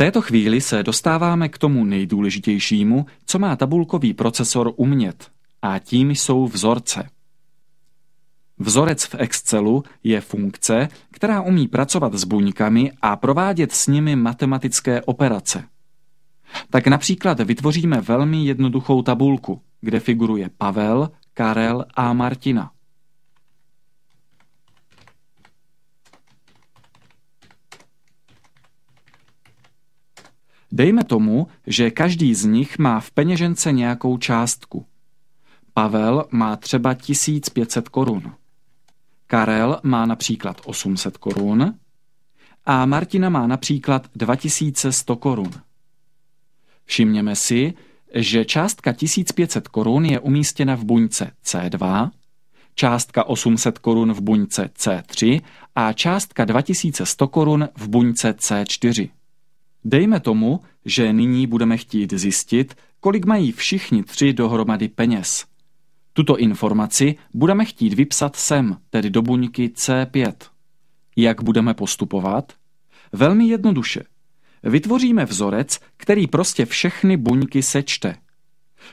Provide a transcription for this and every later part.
této chvíli se dostáváme k tomu nejdůležitějšímu, co má tabulkový procesor umět, a tím jsou vzorce. Vzorec v Excelu je funkce, která umí pracovat s buňkami a provádět s nimi matematické operace. Tak například vytvoříme velmi jednoduchou tabulku, kde figuruje Pavel, Karel a Martina. Dejme tomu, že každý z nich má v peněžence nějakou částku. Pavel má třeba 1500 korun. Karel má například 800 korun a Martina má například 2100 korun. Všimněme si, že částka 1500 korun je umístěna v buňce C2, částka 800 korun v buňce C3 a částka 2100 korun v buňce C4. Dejme tomu, že nyní budeme chtít zjistit, kolik mají všichni tři dohromady peněz. Tuto informaci budeme chtít vypsat sem, tedy do buňky C5. Jak budeme postupovat? Velmi jednoduše. Vytvoříme vzorec, který prostě všechny buňky sečte.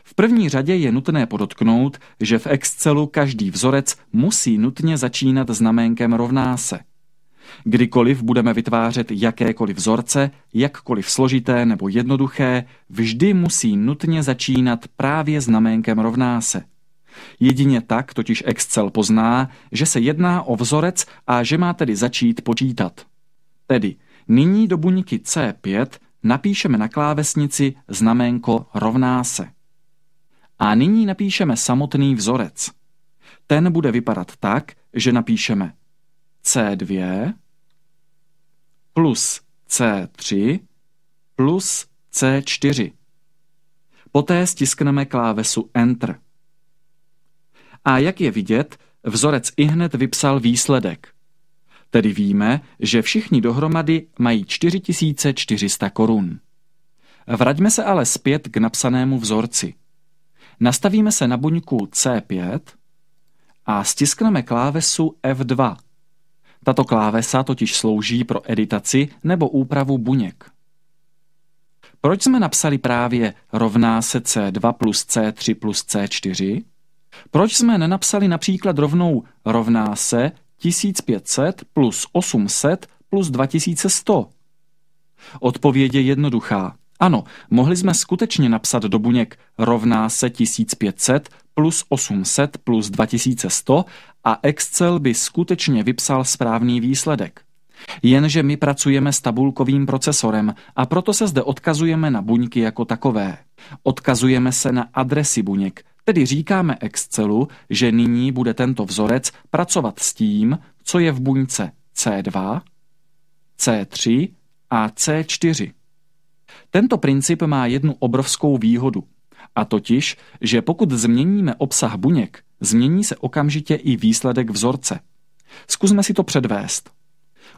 V první řadě je nutné podotknout, že v Excelu každý vzorec musí nutně začínat znaménkem rovná se. Kdykoliv budeme vytvářet jakékoliv vzorce, jakkoliv složité nebo jednoduché, vždy musí nutně začínat právě znaménkem rovná se. Jedině tak totiž Excel pozná, že se jedná o vzorec a že má tedy začít počítat. Tedy nyní do buňky C5 napíšeme na klávesnici znaménko rovná se. A nyní napíšeme samotný vzorec. Ten bude vypadat tak, že napíšeme C2 plus C3 plus C4. Poté stiskneme klávesu Enter. A jak je vidět, vzorec ihned vypsal výsledek. Tedy víme, že všichni dohromady mají 4400 korun. Vraťme se ale zpět k napsanému vzorci. Nastavíme se na buňku C5 a stiskneme klávesu F2 tato klávesa totiž slouží pro editaci nebo úpravu buněk. Proč jsme napsali právě rovná se C2 plus C3 plus C4? Proč jsme nenapsali například rovnou rovná se 1500 plus 800 plus 2100? Odpověď je jednoduchá. Ano, mohli jsme skutečně napsat do buněk rovná se 1500 plus 800 plus 2100 a Excel by skutečně vypsal správný výsledek. Jenže my pracujeme s tabulkovým procesorem a proto se zde odkazujeme na buňky jako takové. Odkazujeme se na adresy buněk, tedy říkáme Excelu, že nyní bude tento vzorec pracovat s tím, co je v buňce C2, C3 a C4. Tento princip má jednu obrovskou výhodu. A totiž, že pokud změníme obsah buněk, změní se okamžitě i výsledek vzorce. Zkusme si to předvést.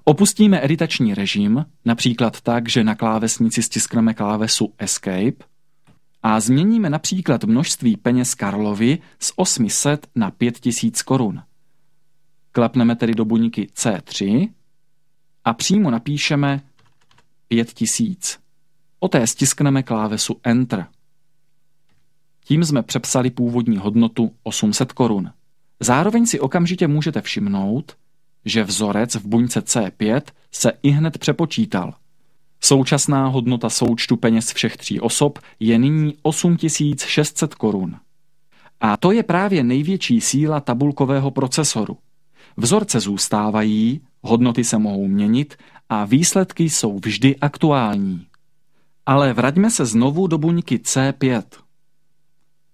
Opustíme editační režim, například tak, že na klávesnici stiskneme klávesu Escape a změníme například množství peněz Karlovi z 800 na 5000 korun. Klepneme tedy do buňky C3 a přímo napíšeme 5000. Poté stiskneme klávesu Enter. Tím jsme přepsali původní hodnotu 800 korun. Zároveň si okamžitě můžete všimnout, že vzorec v buňce C5 se i hned přepočítal. Současná hodnota součtu peněz všech tří osob je nyní 8600 korun. A to je právě největší síla tabulkového procesoru. Vzorce zůstávají, hodnoty se mohou měnit a výsledky jsou vždy aktuální. Ale vraťme se znovu do buňky C5.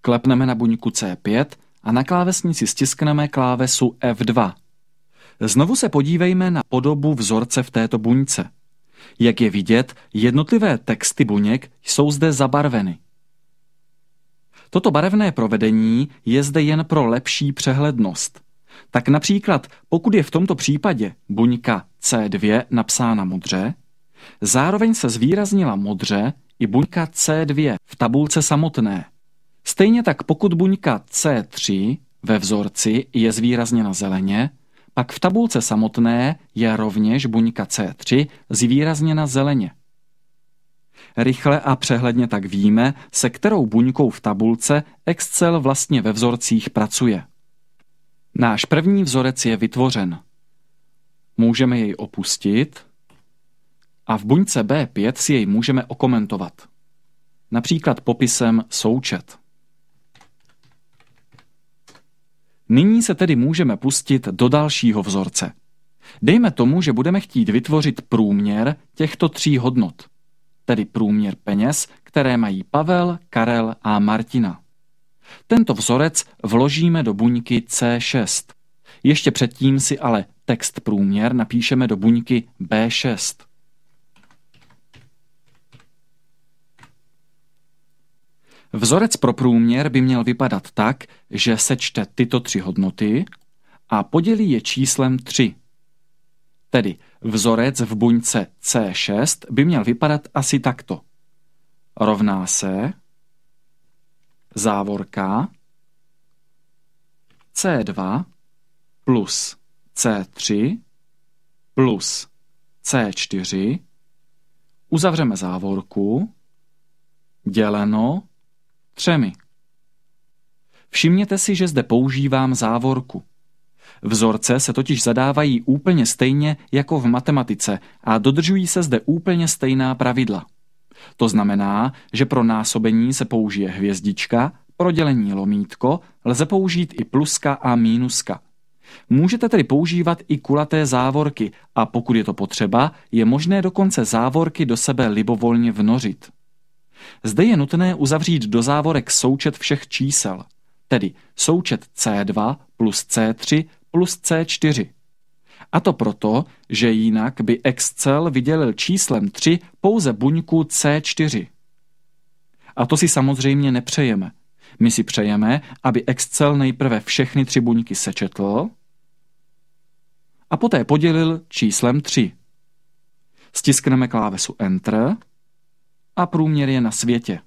Klepneme na buňku C5 a na klávesnici stiskneme klávesu F2. Znovu se podívejme na podobu vzorce v této buňce. Jak je vidět, jednotlivé texty buněk jsou zde zabarveny. Toto barevné provedení je zde jen pro lepší přehlednost. Tak například, pokud je v tomto případě buňka C2 napsána modře, Zároveň se zvýraznila modře i buňka C2 v tabulce samotné. Stejně tak pokud buňka C3 ve vzorci je zvýrazněna zeleně, pak v tabulce samotné je rovněž buňka C3 zvýrazněna zeleně. Rychle a přehledně tak víme, se kterou buňkou v tabulce Excel vlastně ve vzorcích pracuje. Náš první vzorec je vytvořen. Můžeme jej opustit a v buňce B5 si jej můžeme okomentovat. Například popisem součet. Nyní se tedy můžeme pustit do dalšího vzorce. Dejme tomu, že budeme chtít vytvořit průměr těchto tří hodnot, tedy průměr peněz, které mají Pavel, Karel a Martina. Tento vzorec vložíme do buňky C6. Ještě předtím si ale text průměr napíšeme do buňky B6. Vzorec pro průměr by měl vypadat tak, že sečte tyto tři hodnoty a podělí je číslem 3. Tedy vzorec v buňce C6 by měl vypadat asi takto. Rovná se závorka C2 plus C3 plus C4 uzavřeme závorku děleno třemi. Všimněte si, že zde používám závorku. Vzorce se totiž zadávají úplně stejně jako v matematice a dodržují se zde úplně stejná pravidla. To znamená, že pro násobení se použije hvězdička, pro dělení lomítko lze použít i pluska a mínuska. Můžete tedy používat i kulaté závorky a pokud je to potřeba, je možné dokonce závorky do sebe libovolně vnořit. Zde je nutné uzavřít do závorek součet všech čísel, tedy součet C2 plus C3 plus C4. A to proto, že jinak by Excel vydělil číslem 3 pouze buňku C4. A to si samozřejmě nepřejeme. My si přejeme, aby Excel nejprve všechny tři buňky sečetl a poté podělil číslem 3. Stiskneme klávesu Enter a průměr je na světě.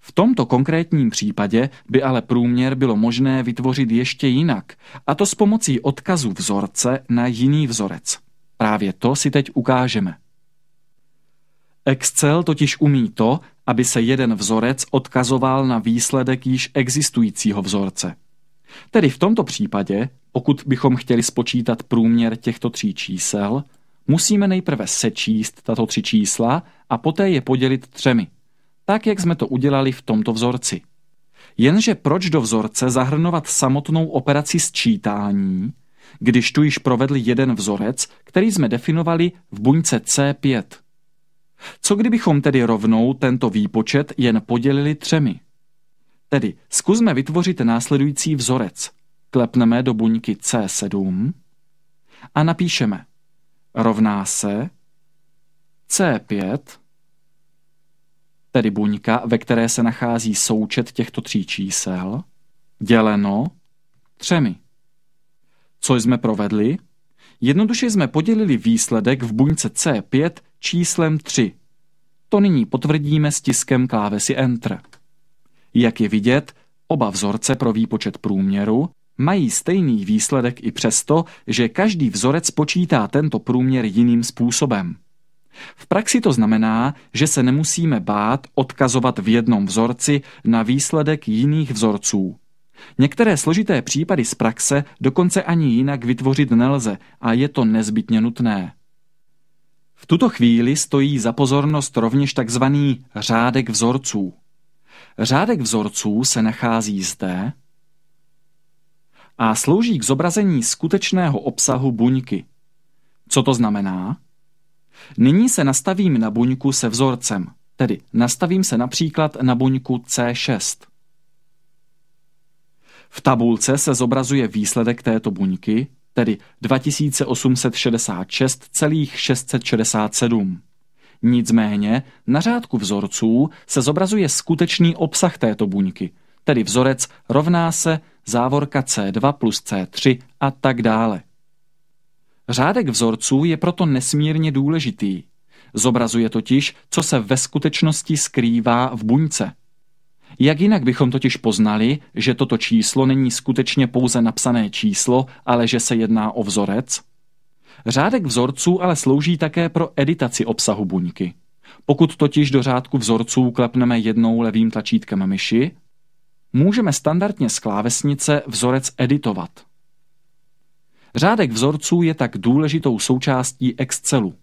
V tomto konkrétním případě by ale průměr bylo možné vytvořit ještě jinak, a to s pomocí odkazu vzorce na jiný vzorec. Právě to si teď ukážeme. Excel totiž umí to, aby se jeden vzorec odkazoval na výsledek již existujícího vzorce. Tedy v tomto případě, pokud bychom chtěli spočítat průměr těchto tří čísel, Musíme nejprve sečíst tato tři čísla a poté je podělit třemi, tak jak jsme to udělali v tomto vzorci. Jenže proč do vzorce zahrnovat samotnou operaci sčítání, když tu již provedli jeden vzorec, který jsme definovali v buňce C5? Co kdybychom tedy rovnou tento výpočet jen podělili třemi? Tedy zkusme vytvořit následující vzorec. Klepneme do buňky C7 a napíšeme rovná se C5, tedy buňka, ve které se nachází součet těchto tří čísel, děleno třemi. Co jsme provedli? Jednoduše jsme podělili výsledek v buňce C5 číslem 3. To nyní potvrdíme stiskem klávesy Enter. Jak je vidět, oba vzorce pro výpočet průměru mají stejný výsledek i přesto, že každý vzorec počítá tento průměr jiným způsobem. V praxi to znamená, že se nemusíme bát odkazovat v jednom vzorci na výsledek jiných vzorců. Některé složité případy z praxe dokonce ani jinak vytvořit nelze a je to nezbytně nutné. V tuto chvíli stojí za pozornost rovněž takzvaný řádek vzorců. Řádek vzorců se nachází zde, a slouží k zobrazení skutečného obsahu buňky. Co to znamená? Nyní se nastavím na buňku se vzorcem, tedy nastavím se například na buňku C6. V tabulce se zobrazuje výsledek této buňky, tedy 2866,667. Nicméně na řádku vzorců se zobrazuje skutečný obsah této buňky, tedy vzorec rovná se závorka C2 plus C3 a tak dále. Řádek vzorců je proto nesmírně důležitý. Zobrazuje totiž, co se ve skutečnosti skrývá v buňce. Jak jinak bychom totiž poznali, že toto číslo není skutečně pouze napsané číslo, ale že se jedná o vzorec? Řádek vzorců ale slouží také pro editaci obsahu buňky. Pokud totiž do řádku vzorců klepneme jednou levým tlačítkem myši, můžeme standardně z klávesnice vzorec editovat. Řádek vzorců je tak důležitou součástí Excelu.